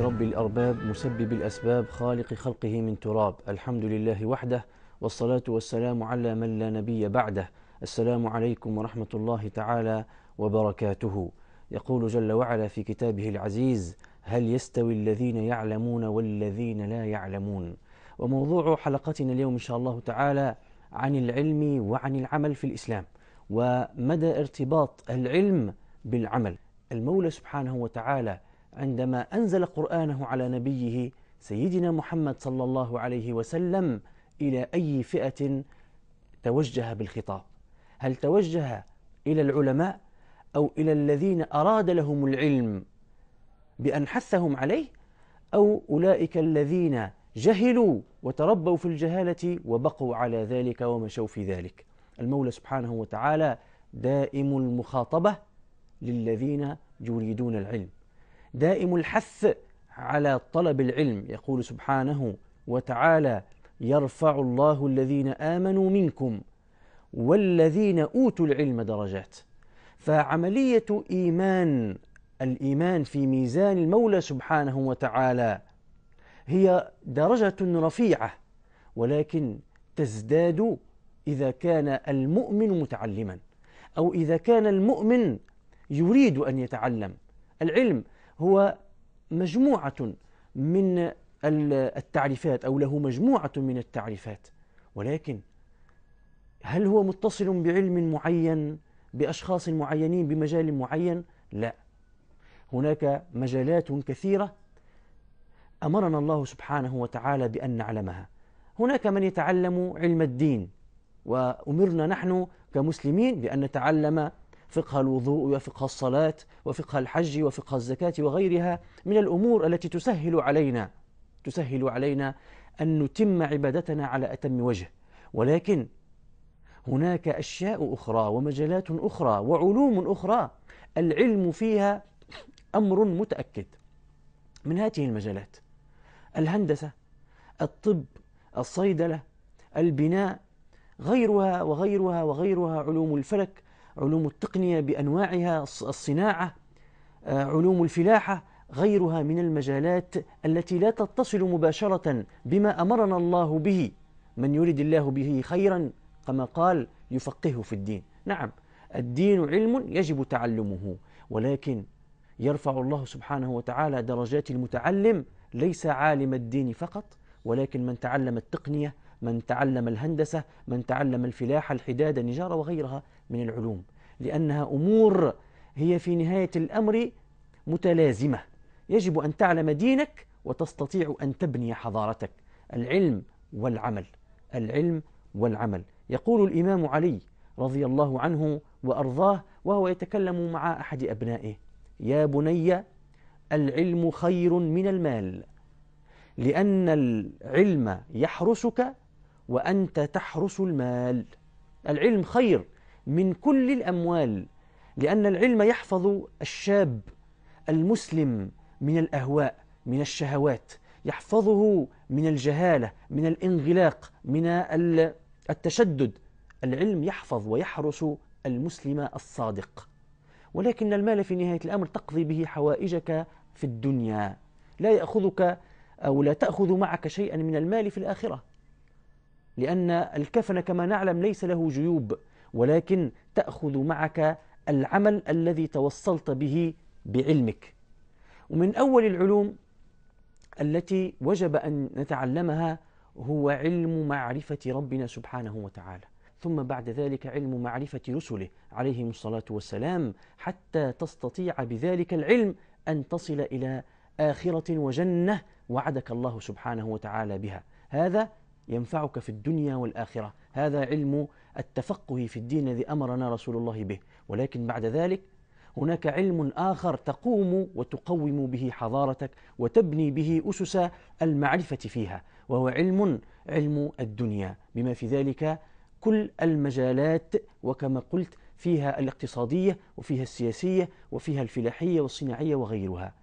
رب الأرباب مسبب الأسباب خالق خلقه من تراب الحمد لله وحده والصلاة والسلام على من لا نبي بعده السلام عليكم ورحمة الله تعالى وبركاته يقول جل وعلا في كتابه العزيز هل يستوي الذين يعلمون والذين لا يعلمون وموضوع حلقتنا اليوم إن شاء الله تعالى عن العلم وعن العمل في الإسلام ومدى ارتباط العلم بالعمل المولى سبحانه وتعالى عندما أنزل قرآنه على نبيه سيدنا محمد صلى الله عليه وسلم إلى أي فئة توجه بالخطاب هل توجه إلى العلماء أو إلى الذين أراد لهم العلم بأن حثهم عليه أو أولئك الذين جهلوا وتربوا في الجهالة وبقوا على ذلك ومشوا في ذلك المولى سبحانه وتعالى دائم المخاطبة للذين يريدون العلم دائم الحث على طلب العلم يقول سبحانه وتعالى يرفع الله الذين امنوا منكم والذين اوتوا العلم درجات فعمليه ايمان الايمان في ميزان المولى سبحانه وتعالى هي درجه رفيعه ولكن تزداد اذا كان المؤمن متعلما او اذا كان المؤمن يريد ان يتعلم العلم هو مجموعة من التعريفات أو له مجموعة من التعريفات ولكن هل هو متصل بعلم معين بأشخاص معينين بمجال معين؟ لا هناك مجالات كثيرة أمرنا الله سبحانه وتعالى بأن نعلمها هناك من يتعلم علم الدين وأمرنا نحن كمسلمين بأن نتعلم فقه الوضوء وفقه الصلاة وفقه الحج وفقه الزكاة وغيرها من الأمور التي تسهل علينا تسهل علينا أن نتم عبادتنا على أتم وجه ولكن هناك أشياء أخرى ومجالات أخرى وعلوم أخرى العلم فيها أمر متأكد من هذه المجالات الهندسة الطب الصيدلة البناء غيرها وغيرها وغيرها علوم الفلك علوم التقنية بأنواعها الصناعة آه، علوم الفلاحة غيرها من المجالات التي لا تتصل مباشرة بما أمرنا الله به من يرد الله به خيرا كما قال يفقهه في الدين نعم الدين علم يجب تعلمه ولكن يرفع الله سبحانه وتعالى درجات المتعلم ليس عالم الدين فقط ولكن من تعلم التقنية من تعلم الهندسة من تعلم الفلاحة الحداد النجارة وغيرها من العلوم لأنها أمور هي في نهاية الأمر متلازمة يجب أن تعلم دينك وتستطيع أن تبني حضارتك العلم والعمل العلم والعمل يقول الإمام علي رضي الله عنه وأرضاه وهو يتكلم مع أحد أبنائه يا بني العلم خير من المال لأن العلم يحرسك وأنت تحرس المال العلم خير من كل الأموال لأن العلم يحفظ الشاب المسلم من الأهواء من الشهوات يحفظه من الجهالة من الانغلاق من التشدد العلم يحفظ ويحرس المسلم الصادق ولكن المال في نهاية الأمر تقضي به حوائجك في الدنيا لا يأخذك أو لا تأخذ معك شيئا من المال في الآخرة لأن الكفن كما نعلم ليس له جيوب ولكن تأخذ معك العمل الذي توصلت به بعلمك ومن أول العلوم التي وجب أن نتعلمها هو علم معرفة ربنا سبحانه وتعالى ثم بعد ذلك علم معرفة رسله عليهم الصلاة والسلام حتى تستطيع بذلك العلم أن تصل إلى آخرة وجنة وعدك الله سبحانه وتعالى بها هذا ينفعك في الدنيا والآخرة هذا علم التفقه في الدين الذي أمرنا رسول الله به ولكن بعد ذلك هناك علم آخر تقوم وتقوم به حضارتك وتبني به أسس المعرفة فيها وهو علم علم الدنيا بما في ذلك كل المجالات وكما قلت فيها الاقتصادية وفيها السياسية وفيها الفلاحية والصناعية وغيرها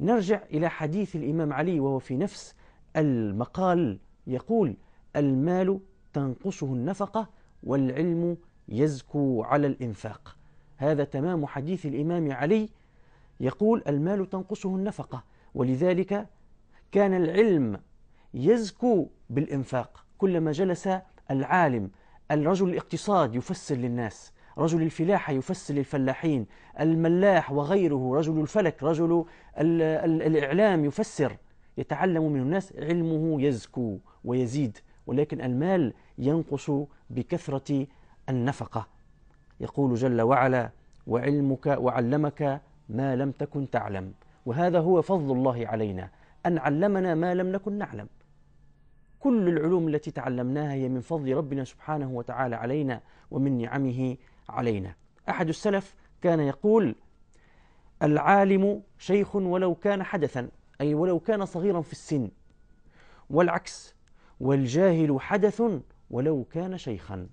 نرجع إلى حديث الإمام علي وهو في نفس المقال يقول المال تنقصه النفقة والعلم يزكو على الإنفاق هذا تمام حديث الإمام علي يقول المال تنقصه النفقة ولذلك كان العلم يزكو بالإنفاق كلما جلس العالم الرجل الاقتصاد يفسر للناس رجل الفلاحة يفسر للفلاحين الملاح وغيره رجل الفلك رجل الإعلام يفسر يتعلم من الناس علمه يزكو ويزيد ولكن المال ينقص بكثرة النفقة يقول جل وعلا وعلمك وعلمك ما لم تكن تعلم وهذا هو فضل الله علينا أن علمنا ما لم نكن نعلم كل العلوم التي تعلمناها هي من فضل ربنا سبحانه وتعالى علينا ومن نعمه علينا أحد السلف كان يقول العالم شيخ ولو كان حدثا أي ولو كان صغيرا في السن والعكس والجاهل حدث ولو كان شيخا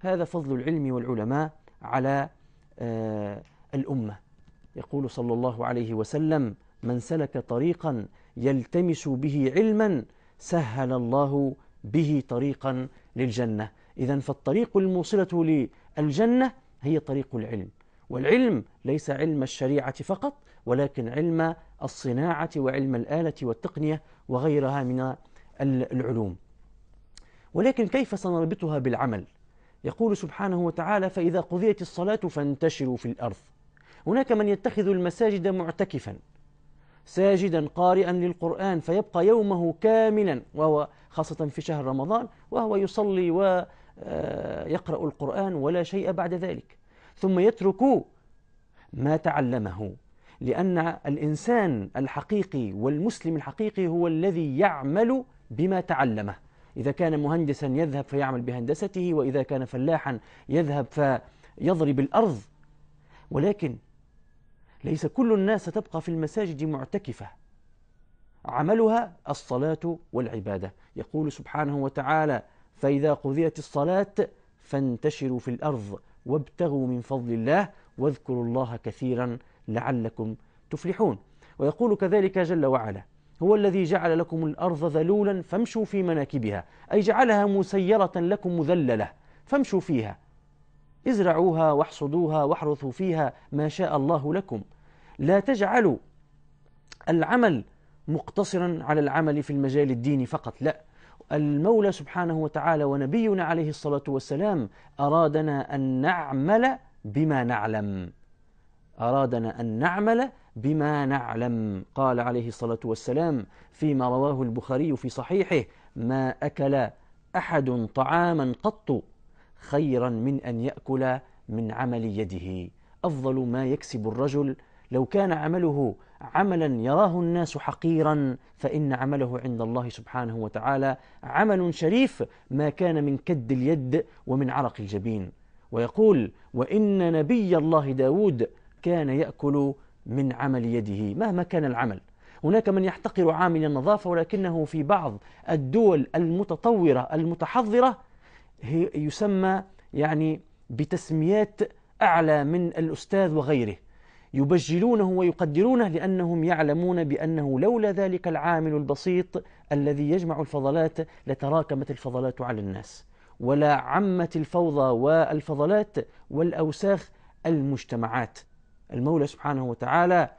هذا فضل العلم والعلماء على آه، الأمة يقول صلى الله عليه وسلم من سلك طريقا يلتمس به علما سهل الله به طريقا للجنة إذا فالطريق الموصلة للجنة هي طريق العلم والعلم ليس علم الشريعة فقط ولكن علم الصناعة وعلم الآلة والتقنية وغيرها من العلوم ولكن كيف سنربطها بالعمل يقول سبحانه وتعالى فإذا قضيت الصلاة فانتشروا في الأرض هناك من يتخذ المساجد معتكفا ساجدا قارئا للقرآن فيبقى يومه كاملا وهو خاصة في شهر رمضان وهو يصلي ويقرأ آه، القرآن ولا شيء بعد ذلك ثم يترك ما تعلمه لأن الإنسان الحقيقي والمسلم الحقيقي هو الذي يعمل بما تعلمه إذا كان مهندسا يذهب فيعمل بهندسته وإذا كان فلاحا يذهب فيضرب الأرض ولكن ليس كل الناس ستبقى في المساجد معتكفة عملها الصلاة والعبادة يقول سبحانه وتعالى فإذا قضيت الصلاة فانتشروا في الأرض وابتغوا من فضل الله واذكروا الله كثيرا لعلكم تفلحون ويقول كذلك جل وعلا هو الذي جعل لكم الأرض ذلولا فامشوا في مناكبها أي جعلها مسيرة لكم مذللة فامشوا فيها ازرعوها واحصدوها واحرثوا فيها ما شاء الله لكم لا تجعلوا العمل مقتصرا على العمل في المجال الديني فقط لا المولى سبحانه وتعالى ونبينا عليه الصلاة والسلام أرادنا أن نعمل بما نعلم أرادنا أن نعمل بما نعلم قال عليه الصلاة والسلام فيما رواه البخاري في صحيحه ما أكل أحد طعاما قط خيرا من أن يأكل من عمل يده أفضل ما يكسب الرجل لو كان عمله عملا يراه الناس حقيرا فإن عمله عند الله سبحانه وتعالى عمل شريف ما كان من كد اليد ومن عرق الجبين ويقول وإن نبي الله داود كان يأكل من عمل يده مهما كان العمل هناك من يحتقر عامل النظافة ولكنه في بعض الدول المتطورة المتحضرة يسمى يعني بتسميات أعلى من الأستاذ وغيره يبجلونه ويقدرونه لأنهم يعلمون بأنه لولا ذلك العامل البسيط الذي يجمع الفضلات لتراكمت الفضلات على الناس ولا عمت الفوضى والفضلات والأوساخ المجتمعات المولى سبحانه وتعالى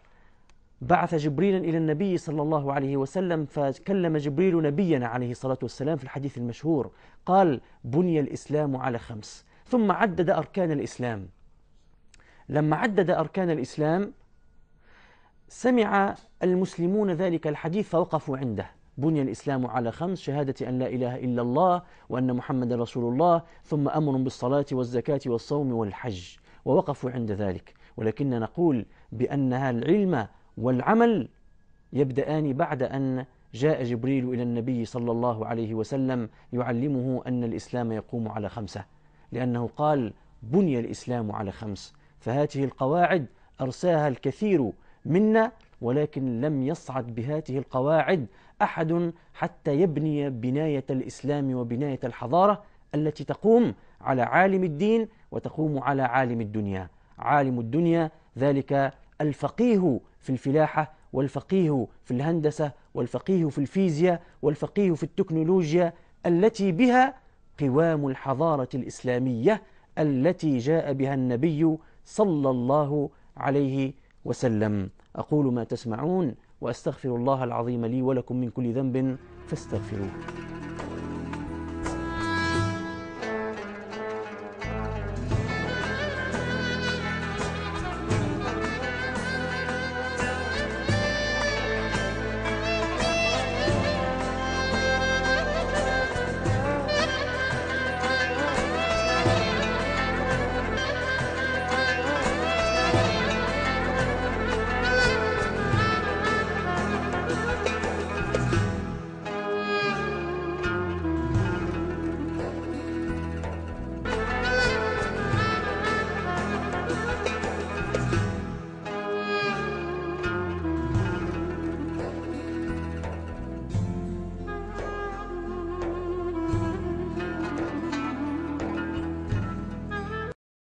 بعث جبريلا إلى النبي صلى الله عليه وسلم فكلم جبريل نبينا عليه الصلاة والسلام في الحديث المشهور قال بني الإسلام على خمس ثم عدد أركان الإسلام لما عدد أركان الإسلام سمع المسلمون ذلك الحديث فوقفوا عنده بني الإسلام على خمس شهادة أن لا إله إلا الله وأن محمد رسول الله ثم أمر بالصلاة والزكاة والصوم والحج ووقفوا عند ذلك ولكن نقول بأنها العلم والعمل يبدأان بعد أن جاء جبريل إلى النبي صلى الله عليه وسلم يعلمه أن الإسلام يقوم على خمسة لأنه قال بني الإسلام على خمس فهذه القواعد أرساها الكثير منا ولكن لم يصعد بهذه القواعد أحد حتى يبني بناية الإسلام وبناية الحضارة التي تقوم على عالم الدين وتقوم على عالم الدنيا عالم الدنيا ذلك الفقيه في الفلاحة والفقيه في الهندسة والفقيه في الفيزياء والفقيه في التكنولوجيا التي بها قوام الحضارة الإسلامية التي جاء بها النبي صلى الله عليه وسلم أقول ما تسمعون وأستغفر الله العظيم لي ولكم من كل ذنب فاستغفروه